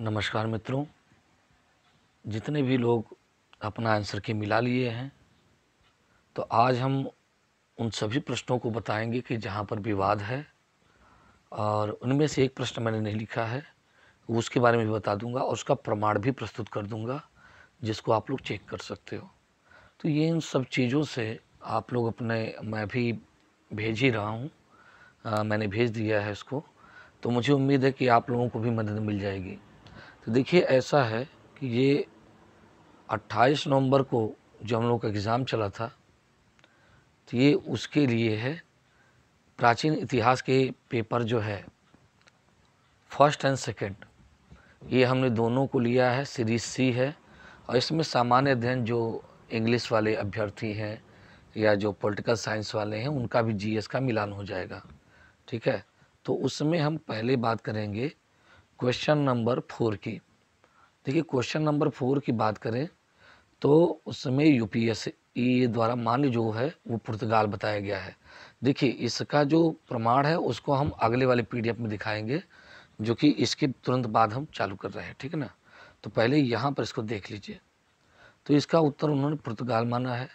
नमस्कार मित्रों जितने भी लोग अपना आंसर के मिला लिए हैं तो आज हम उन सभी प्रश्नों को बताएंगे कि जहाँ पर विवाद है और उनमें से एक प्रश्न मैंने नहीं लिखा है उसके बारे में भी बता दूंगा और उसका प्रमाण भी प्रस्तुत कर दूंगा जिसको आप लोग चेक कर सकते हो तो ये इन सब चीज़ों से आप लोग अपने मैं भी भेज ही रहा हूँ मैंने भेज दिया है इसको तो मुझे उम्मीद है कि आप लोगों को भी मदद मिल जाएगी तो देखिए ऐसा है कि ये 28 नवंबर को जो हम लोग का एग्ज़ाम चला था तो ये उसके लिए है प्राचीन इतिहास के पेपर जो है फर्स्ट एंड सेकंड ये हमने दोनों को लिया है सीरीज सी है और इसमें सामान्य अध्ययन जो इंग्लिश वाले अभ्यर्थी हैं या जो पॉलिटिकल साइंस वाले हैं उनका भी जीएस का मिलान हो जाएगा ठीक है तो उसमें हम पहले बात करेंगे क्वेश्चन नंबर फोर की देखिए क्वेश्चन नंबर फोर की बात करें तो उसमें पी द्वारा मान्य जो है वो पुर्तगाल बताया गया है देखिए इसका जो प्रमाण है उसको हम अगले वाले पी में दिखाएंगे जो कि इसके तुरंत बाद हम चालू कर रहे हैं ठीक है ना तो पहले यहाँ पर इसको देख लीजिए तो इसका उत्तर उन्होंने पुर्तगाल माना है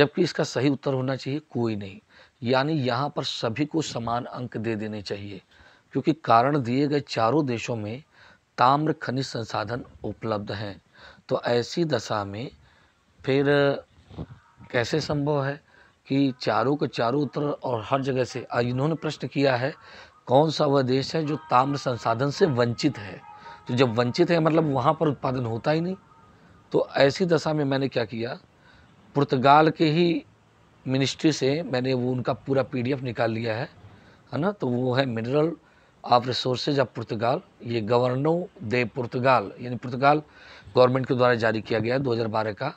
जबकि इसका सही उत्तर होना चाहिए कोई नहीं यानी यहाँ पर सभी को समान अंक दे देने चाहिए क्योंकि कारण दिए गए चारों देशों में ताम्र खनिज संसाधन उपलब्ध हैं तो ऐसी दशा में फिर कैसे संभव है कि चारों के चारों उत्तर और हर जगह से इन्होंने प्रश्न किया है कौन सा वह देश है जो ताम्र संसाधन से वंचित है तो जब वंचित है मतलब वहाँ पर उत्पादन होता ही नहीं तो ऐसी दशा में मैंने क्या किया पुर्तगाल के ही मिनिस्ट्री से मैंने वो उनका पूरा पीडीएफ निकाल लिया है है ना तो वो है mineral of resources of Portugal ये गवर्नो दे पुर्तगाल यानी पुर्तगाल गवर्नमेंट के द्वारा जारी किया गया है 2012 का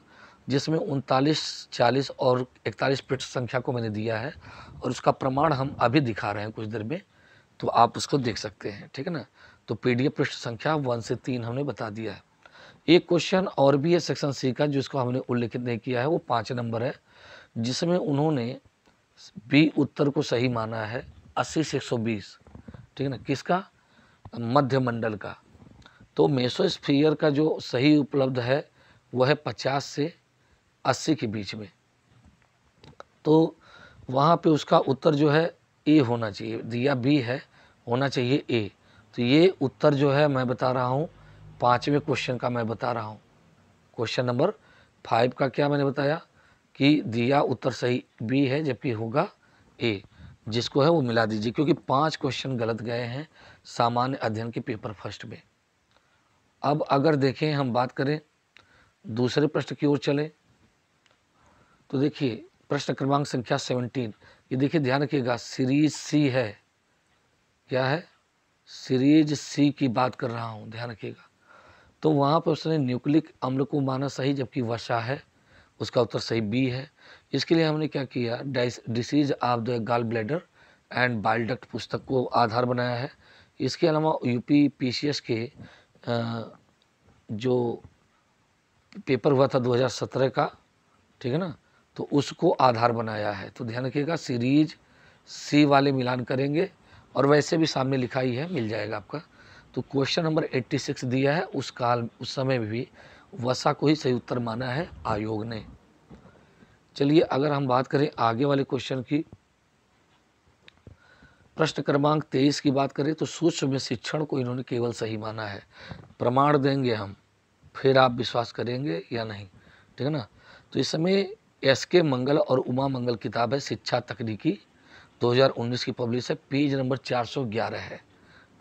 जिसमें उनतालीस चालीस और इकतालीस पृष्ठ संख्या को मैंने दिया है और उसका प्रमाण हम अभी दिखा रहे हैं कुछ देर में तो आप उसको देख सकते हैं ठीक है ना तो पीडीएफ पृष्ठ संख्या वन से तीन हमने बता दिया है एक क्वेश्चन और भी है सेक्शन सी का जिसको हमने उल्लेखित नहीं किया है वो पाँच नंबर है जिसमें उन्होंने बी उत्तर को सही माना है अस्सी से एक सौ बीस ठीक है ना किसका मध्य मंडल का तो मेसोस्फीयर का जो सही उपलब्ध है वह है पचास से अस्सी के बीच में तो वहाँ पे उसका उत्तर जो है ए होना चाहिए दिया बी है होना चाहिए ए तो ये उत्तर जो है मैं बता रहा हूँ पाँचवें क्वेश्चन का मैं बता रहा हूँ क्वेश्चन नंबर फाइव का क्या मैंने बताया कि दिया उत्तर सही बी है जबकि होगा ए जिसको है वो मिला दीजिए क्योंकि पांच क्वेश्चन गलत गए हैं सामान्य अध्ययन के पेपर फर्स्ट में अब अगर देखें हम बात करें दूसरे प्रश्न की ओर चले तो देखिए प्रश्न क्रमांक संख्या सेवनटीन ये देखिए ध्यान रखिएगा सीरीज सी है क्या है सीरीज सी की बात कर रहा हूँ ध्यान रखिएगा तो वहाँ पर उसने न्यूक्लिक अम्ल को माना सही जबकि वशा है उसका उत्तर सही बी है इसके लिए हमने क्या किया disease of the gall bladder and bile duct पुस्तक को आधार बनाया है इसके अलावा यूपी पीसीएस के जो पेपर हुआ था 2017 का ठीक है ना तो उसको आधार बनाया है तो ध्यान रखिएगा सीरीज सी वाले मिलान करेंगे और वैसे भी सामने लिखा ही है मिल जाएगा आपका तो क्वेश्चन नंबर 86 दिया है उस काल उस समय भी वसा को ही सही उत्तर माना है आयोग ने चलिए अगर हम बात करें आगे वाले क्वेश्चन की प्रश्न क्रमांक तेईस की बात करें तो सूक्ष्म शिक्षण को इन्होंने केवल सही माना है प्रमाण देंगे हम फिर आप विश्वास करेंगे या नहीं ठीक है ना तो इस समय एस के मंगल और उमा मंगल किताब है शिक्षा तकनीकी 2019 की पब्लिश है पेज नंबर 411 है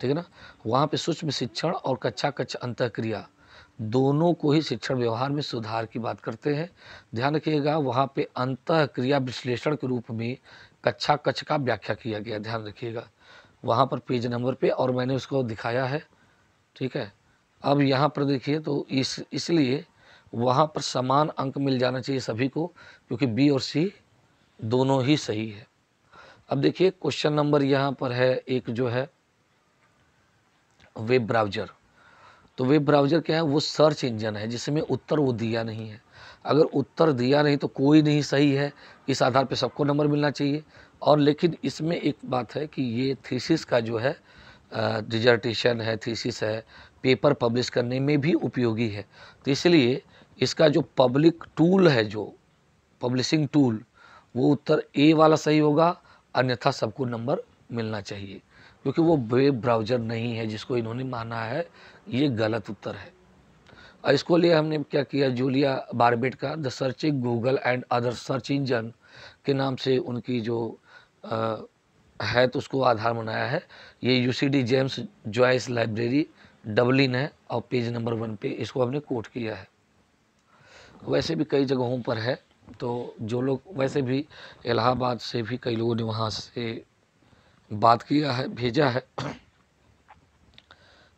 ठीक है ना वहाँ पे सूक्ष्म शिक्षण और कक्षा कक्ष अंतक्रिया दोनों को ही शिक्षण व्यवहार में सुधार की बात करते हैं ध्यान रखिएगा वहाँ पे अंत क्रिया विश्लेषण के रूप में कच्छा कच्छ का व्याख्या किया गया ध्यान रखिएगा वहाँ पर पेज नंबर पे और मैंने उसको दिखाया है ठीक है अब यहाँ पर देखिए तो इस इसलिए वहाँ पर समान अंक मिल जाना चाहिए सभी को क्योंकि बी और सी दोनों ही सही है अब देखिए क्वेश्चन नंबर यहाँ पर है एक जो है वेब ब्राउजर तो वेब ब्राउज़र क्या है वो सर्च इंजन है जिसमें उत्तर वो दिया नहीं है अगर उत्तर दिया नहीं तो कोई नहीं सही है इस आधार पे सबको नंबर मिलना चाहिए और लेकिन इसमें एक बात है कि ये थीसिस का जो है डिजर्टेशन है थीसिस है पेपर पब्लिश करने में भी उपयोगी है तो इसलिए इसका जो पब्लिक टूल है जो पब्लिशिंग टूल वो उत्तर ए वाला सही होगा अन्यथा सबको नंबर मिलना चाहिए क्योंकि वो वेब ब्राउज़र नहीं है जिसको इन्होंने माना है ये गलत उत्तर है और इसको लिए हमने क्या किया जूलिया बारबेट का the searching Google and other search engine के नाम से उनकी जो आ, है तो उसको आधार बनाया है ये UCD James Joyce library Dublin है और पेज नंबर वन पे इसको हमने कोट किया है वैसे भी कई जगहों पर है तो जो लोग वैसे भी इलाहाबाद से भी कई लोगों ने वहाँ से बात किया है भेजा है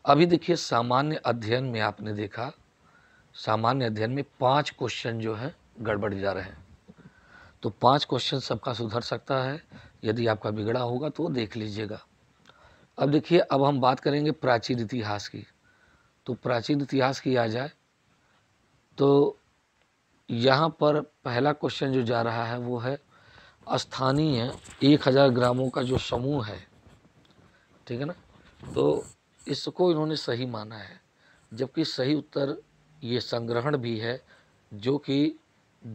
अभी देखिए सामान्य अध्ययन में आपने देखा सामान्य अध्ययन में पांच क्वेश्चन जो है गड़बड़ जा रहे हैं तो पांच क्वेश्चन सबका सुधर सकता है यदि आपका बिगड़ा होगा तो देख लीजिएगा अब देखिए अब हम बात करेंगे प्राचीन इतिहास की तो प्राचीन इतिहास की आ जाए तो यहाँ पर पहला क्वेश्चन जो जा रहा है वो है स्थानीय एक हज़ार ग्रामों का जो समूह है ठीक है ना तो इसको इन्होंने सही माना है जबकि सही उत्तर ये संग्रहण भी है जो कि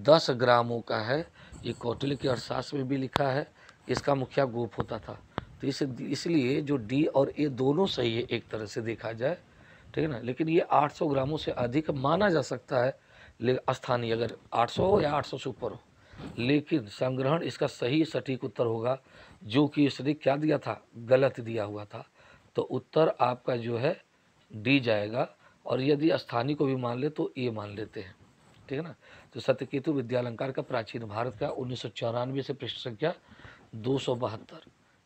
दस ग्रामों का है ये कौटिल्य के अर्थशास्त्र में भी लिखा है इसका मुखिया गोप होता था तो इस इसलिए जो डी और ए दोनों सही है एक तरह से देखा जाए ठीक है ना लेकिन ये 800 ग्रामों से अधिक माना जा सकता है स्थानीय अगर 800 हो या 800 से ऊपर हो लेकिन संग्रहण इसका सही सटीक उत्तर होगा जो कि इसने क्या दिया था गलत दिया हुआ था तो उत्तर आपका जो है डी जाएगा और यदि स्थानीय को भी मान ले तो ए मान लेते हैं ठीक है ना तो सत्यकेतु विद्यालंकार का प्राचीन भारत का उन्नीस से पृष्ठ संख्या दो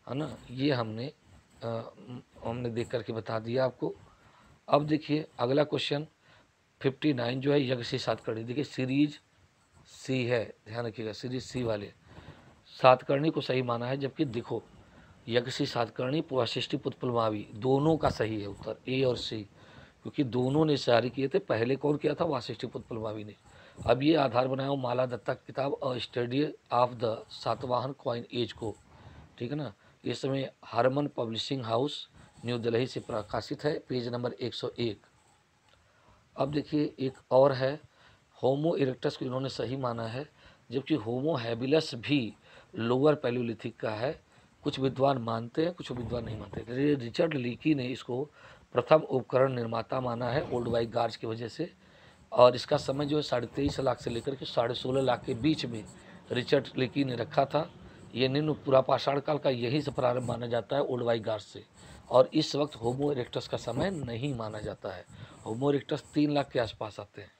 है ना ये हमने आ, हमने देख करके बता दिया आपको अब देखिए अगला क्वेश्चन 59 जो है यज्ञ से देखिए सीरीज सी है ध्यान रखिएगा सीरीज सी वाले सातकर्णी को सही माना है जबकि देखो यज्ञ सातकर्णी पुआशिष्टि पुतपुलमावी दोनों का सही है उत्तर ए और सी क्योंकि दोनों ने शायरी किए थे पहले कौन किया था वाशिष्टि पुतपुलमावी ने अब ये आधार बनाया हूँ माला दत्ता किताब a study of the Satavahana coin age को ठीक है ना इस समय Harman Publishing House New Delhi से प्रकाशित है पेज नंबर 101 अब देखिए एक और है होमो इरेक्टस को इन्होंने सही माना है जबकि होमो हैबिलस भी लोअर पैलोलिथिक का है कुछ विद्वान मानते हैं कुछ विद्वान नहीं मानते रिचर्ड लीकी ने इसको प्रथम उपकरण निर्माता माना है ओल्ड वाई गार्ज की वजह से और इसका समय जो है साढ़े तेईस लाख से लेकर के साढ़े सोलह लाख के बीच में रिचर्ड लीकी ने रखा था ये निम्न पूरा पाषाण काल का यही से प्रारंभ माना जाता है ओल्ड वाई गार्ज से और इस वक्त होमो इरेक्टस का समय नहीं माना जाता है होमो इरेक्टस तीन लाख के आसपास आते हैं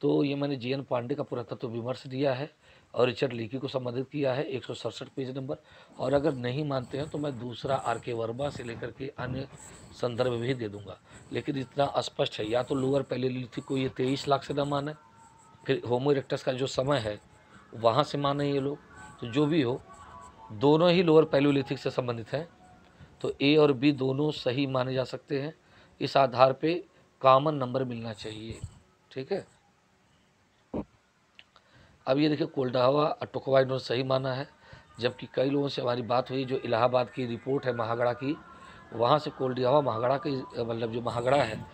तो ये मैंने जी एन पांडे का पुरातत्व विमर्श दिया है और रिचर्ड लीकी को संबंधित किया है एक पेज नंबर और अगर नहीं मानते हैं तो मैं दूसरा आर के वर्मा से लेकर के अन्य संदर्भ भी दे दूंगा लेकिन इतना स्पष्ट है या तो लोअर पैलेलिथिक को ये तेईस लाख से ना माने फिर होमोरेक्टस का जो समय है वहाँ से माने ये लोग तो जो भी हो दोनों ही लोअर पैलोलिथिक से संबंधित हैं तो ए और बी दोनों सही माने जा सकते हैं इस आधार पे कॉमन नंबर मिलना चाहिए ठीक है अब ये देखिए कोल्डावा और टुकवा इन्होंने सही माना है जबकि कई लोगों से हमारी बात हुई जो इलाहाबाद की रिपोर्ट है महागड़ा की वहाँ से कोल्डियावा महागड़ा की मतलब जो महागड़ा है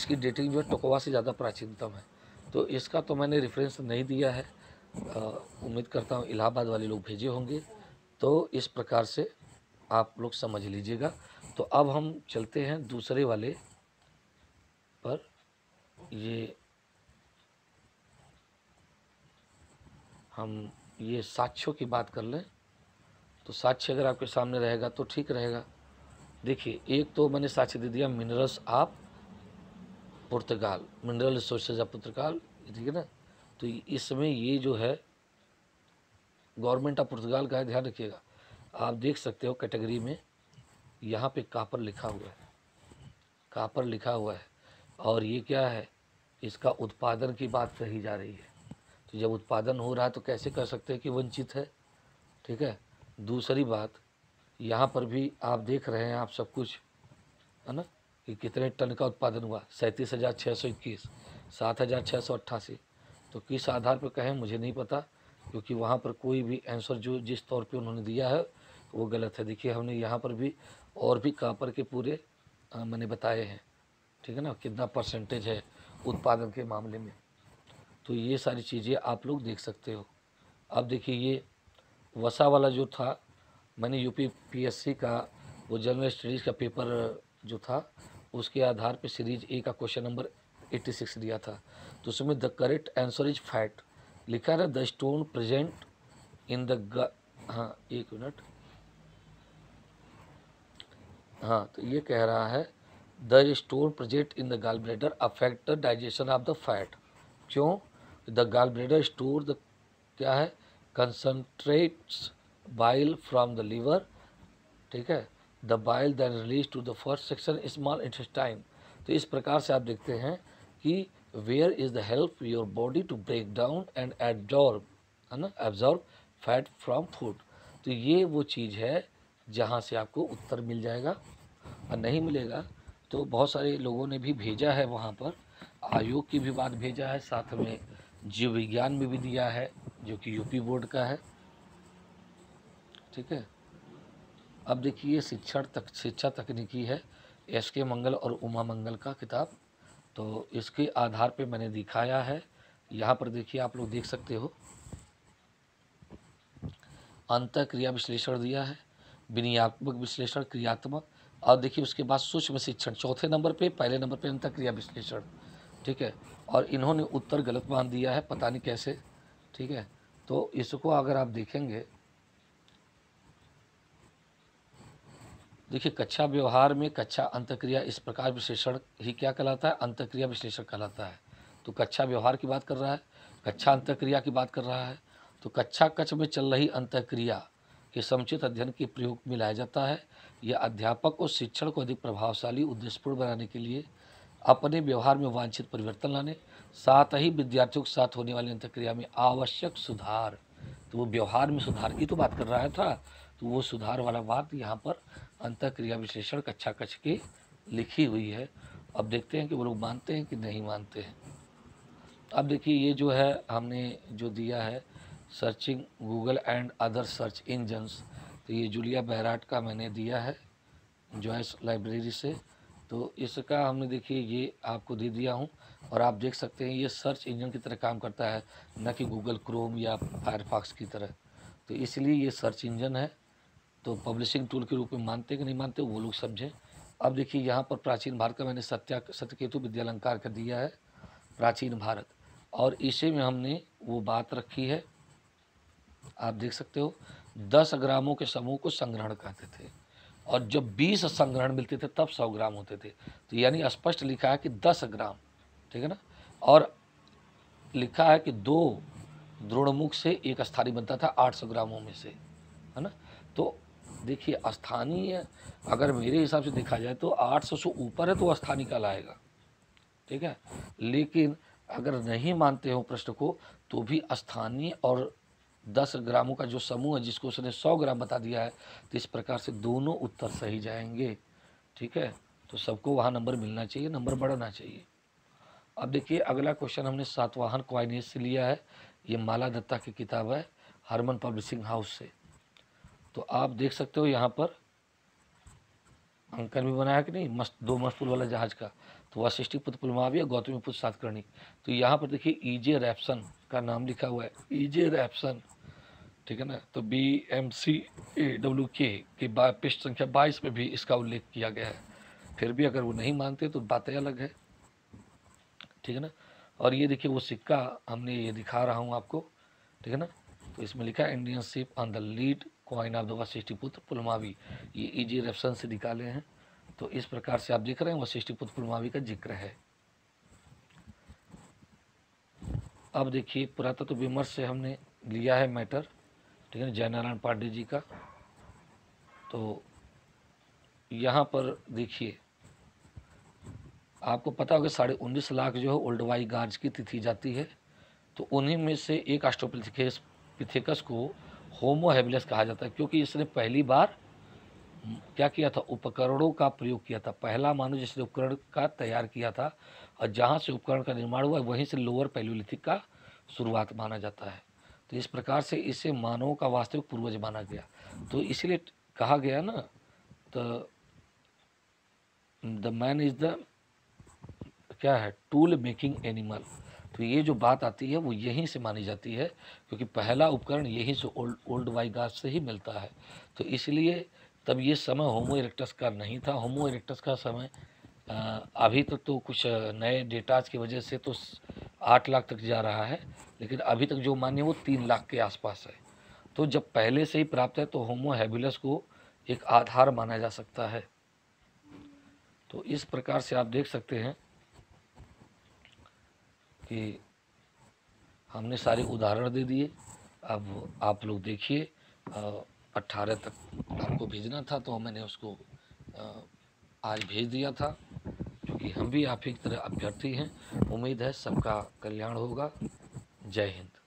इसकी डेटिंग जो है टोकवा से ज़्यादा प्राचीनतम है तो इसका तो मैंने रेफरेंस नहीं दिया है उम्मीद करता हूँ इलाहाबाद वाले लोग भेजे होंगे तो इस प्रकार से आप लोग समझ लीजिएगा तो अब हम चलते हैं दूसरे वाले पर ये हम ये साक्ष्यों की बात कर लें तो साक्ष्य अगर आपके सामने रहेगा तो ठीक रहेगा देखिए एक तो मैंने साक्ष्य दे दिया minerals of Portugal mineral resources of Portugal ठीक है ना तो इसमें ये जो है गवर्नमेंट ऑफ पुर्तगाल का है ध्यान रखिएगा आप देख सकते हो कैटेगरी में यहाँ पे कापर लिखा हुआ है कापर लिखा हुआ है और ये क्या है इसका उत्पादन की बात कही जा रही है तो जब उत्पादन हो रहा है तो कैसे कह सकते हैं कि वंचित है ठीक है दूसरी बात यहाँ पर भी आप देख रहे हैं आप सब कुछ है ना कि कितने टन का उत्पादन हुआ सैंतीस हज़ार छः सौ इक्कीस सात हज़ार छः सौ अट्ठासी तो किस आधार पर कहें मुझे नहीं पता क्योंकि वहाँ पर कोई भी आंसर जो जिस तौर पे उन्होंने दिया है वो गलत है देखिए हमने यहाँ पर भी और भी कापर के पूरे मैंने बताए हैं ठीक है ना कितना परसेंटेज है उत्पादन के मामले में तो ये सारी चीज़ें आप लोग देख सकते हो अब देखिए ये वसा वाला जो था मैंने यूपीपीएससी का वो जनरल स्टडीज़ का पेपर जो था उसके आधार पे सीरीज ए का क्वेश्चन नंबर 86 दिया था तो उसमें the correct answer is fat लिखा है the stone present in the हाँ एक मिनट हाँ तो ये कह रहा है the stone present in the gall bladder affect the digestion of the fat क्यों द gallbladder स्टोर द क्या है concentrates bile from the liver ठीक है the bile then release to the first section small intestine तो इस प्रकार से आप देखते हैं कि where is the help your body to break down and absorb है ना एब्जॉर्ब फैट फ्रॉम फूड तो ये वो चीज़ है जहाँ से आपको उत्तर मिल जाएगा और नहीं मिलेगा तो बहुत सारे लोगों ने भी भेजा है वहाँ पर आयोग की भी बात भेजा है साथ में जीव विज्ञान में भी दिया है जो कि यूपी बोर्ड का है ठीक है अब देखिए शिक्षण तक शिक्षा तकनीकी है एस के मंगल और उमा मंगल का किताब तो इसके आधार पे मैंने दिखाया है यहाँ पर देखिए आप लोग देख सकते हो अंत क्रिया विश्लेषण दिया है विनियात्मक विश्लेषण क्रियात्मक और देखिए उसके बाद सूक्ष्म शिक्षण चौथे नंबर पे पहले नंबर पे अंत क्रिया विश्लेषण ठीक है और इन्होंने उत्तर गलत मान दिया है पता नहीं कैसे ठीक है तो इसको अगर आप देखेंगे देखिए कक्षा व्यवहार में कक्षा अंतक्रिया इस प्रकार विश्लेषण ही क्या कहलाता है अंतक्रिया विश्लेषण कहलाता है तो कक्षा व्यवहार की बात कर रहा है कक्षा अंतक्रिया की बात कर रहा है तो कक्षा कक्ष में चल रही अंतक्रिया के समुचित अध्ययन के प्रयोग में लाया जाता है यह अध्यापक और शिक्षण को अधिक प्रभावशाली उद्देश्यपूर्ण बनाने के लिए अपने व्यवहार में वांछित परिवर्तन लाने साथ ही विद्यार्थियों के साथ होने वाली अंतक्रिया में आवश्यक सुधार तो वो व्यवहार में सुधार की तो बात कर रहा था तो वो सुधार वाला बात यहाँ पर अंतक्रिया विश्लेषण कक्षा कक्ष की लिखी हुई है अब देखते हैं कि वो लोग मानते हैं कि नहीं मानते हैं अब देखिए ये जो है हमने जो दिया है searching Google and other search engines तो ये जूलिया बहराट का मैंने दिया है जॉयस लाइब्रेरी से तो इसका हमने देखिए ये आपको दे दिया हूँ और आप देख सकते हैं ये सर्च इंजन की तरह काम करता है ना कि गूगल क्रोम या फायरफॉक्स की तरह तो इसलिए ये सर्च इंजन है तो पब्लिशिंग टूल के रूप में मानते कि नहीं मानते वो लोग समझें अब देखिए यहाँ पर प्राचीन भारत का मैंने सत्या सत्यकेतु विद्यालंकार कर दिया है प्राचीन भारत और इसी में हमने वो बात रखी है आप देख सकते हो दस ग्रामों के समूह को संग्रहण कहते थे और जब 20 संग्रहण मिलते थे तब 100 ग्राम होते थे तो यानी स्पष्ट लिखा है कि 10 ग्राम ठीक है ना और लिखा है कि दो द्रोणमुख से एक स्थानीय बनता था 800 ग्रामों में से है ना तो देखिए स्थानीय अगर मेरे हिसाब से देखा जाए तो 800 से ऊपर है तो स्थानीय का लाएगा ठीक है लेकिन अगर नहीं मानते हो प्रश्न को तो भी स्थानीय और दस ग्रामों का जो समूह है जिसको उसने सौ ग्राम बता दिया है तो इस प्रकार से दोनों उत्तर सही जाएंगे ठीक है तो सबको वहाँ नंबर मिलना चाहिए नंबर बढ़ाना चाहिए अब देखिए अगला क्वेश्चन हमने सातवाहन क्वाइनेज से लिया है ये माला दत्ता की किताब है हरमन पब्लिशिंग हाउस से तो आप देख सकते हो यहाँ पर अंकन भी बनाया कि नहीं मस्त दो मस्तूल वाला जहाज़ का तो वाशिष्ठी पुत्र पुलमाविया गौतमी पुत्र सातकर्णी तो यहाँ पर देखिए ई जे रैप्सन का नाम लिखा हुआ है ई जे रैप्सन ठीक है ना तो B M C A W के की पृष्ठ संख्या बाईस में भी इसका उल्लेख किया गया है फिर भी अगर वो नहीं मानते तो बातें अलग है ठीक है ना और ये देखिए वो सिक्का हमने ये दिखा रहा हूँ आपको ठीक है ना तो इसमें लिखा है Indian ship on the lead coin of the Vashishthi Putra Pulumavi ये ई e जे से निकाले हैं तो इस प्रकार से आप देख रहे हैं वशिष्ठी का जिक्र है अब देखिए पुरातत्व तो विमर्श से हमने लिया है मैटर ठीक है जयनारायण पांडे जी का तो यहाँ पर देखिए आपको पता होगा साढ़े उन्नीस लाख जो है ओल्ड वाई गार्ज की तिथि जाती है तो उन्हीं में से एक आस्ट्रोपिथिकेस पिथिकस को होमो कहा जाता है क्योंकि इसने पहली बार क्या किया था उपकरणों का प्रयोग किया था पहला मानव जिसने उपकरण का तैयार किया था और जहाँ से उपकरण का निर्माण हुआ वहीं से लोअर पैलोलिथिक का शुरुआत माना जाता है तो इस प्रकार से इसे मानवों का वास्तविक पूर्वज माना गया तो इसलिए कहा गया ना तो द मैन इज द क्या है टूल मेकिंग एनिमल तो ये जो बात आती है वो यहीं से मानी जाती है क्योंकि पहला उपकरण यहीं से ओल्ड ओल्ड वाइगास से ही मिलता है तो इसलिए तब ये समय होमो इरेक्टस का नहीं था होमो इरेक्टस का समय अभी तक तो कुछ नए डेटाज की वजह से तो आठ लाख तक जा रहा है लेकिन अभी तक जो मान्य वो तीन लाख के आसपास है तो जब पहले से ही प्राप्त है तो होमो हैबिलस को एक आधार माना जा सकता है तो इस प्रकार से आप देख सकते हैं कि हमने सारे उदाहरण दे दिए अब आप लोग देखिए अट्ठारह तक आपको भेजना था तो मैंने उसको आज भेज दिया था क्योंकि हम भी आप ही तरह अभ्यर्थी हैं उम्मीद है सबका कल्याण होगा जय हिंद